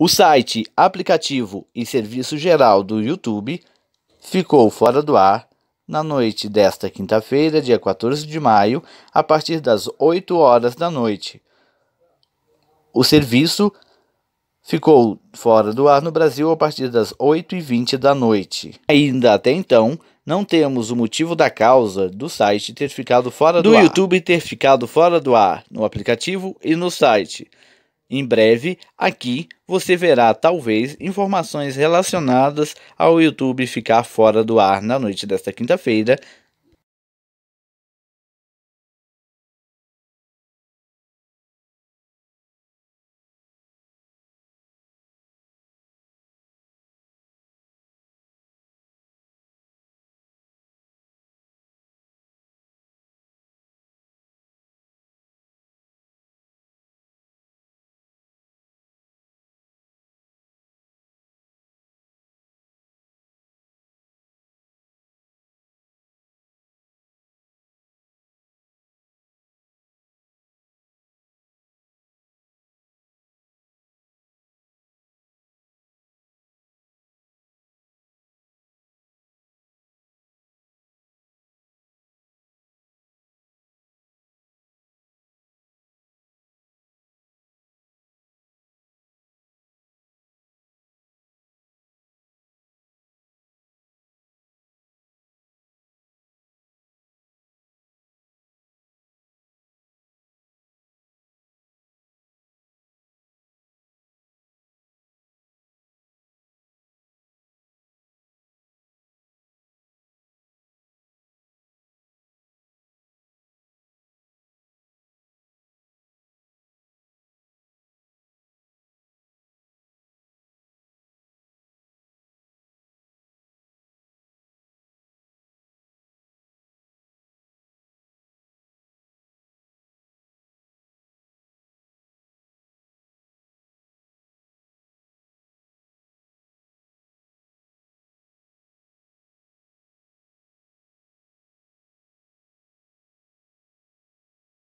O site, aplicativo e serviço geral do YouTube ficou fora do ar na noite desta quinta-feira, dia 14 de maio, a partir das 8 horas da noite. O serviço ficou fora do ar no Brasil a partir das 8h20 da noite. Ainda até então, não temos o motivo da causa do site ter ficado fora do, do ar. Do YouTube ter ficado fora do ar, no aplicativo e no site. Em breve, aqui você verá talvez informações relacionadas ao YouTube ficar fora do ar na noite desta quinta-feira,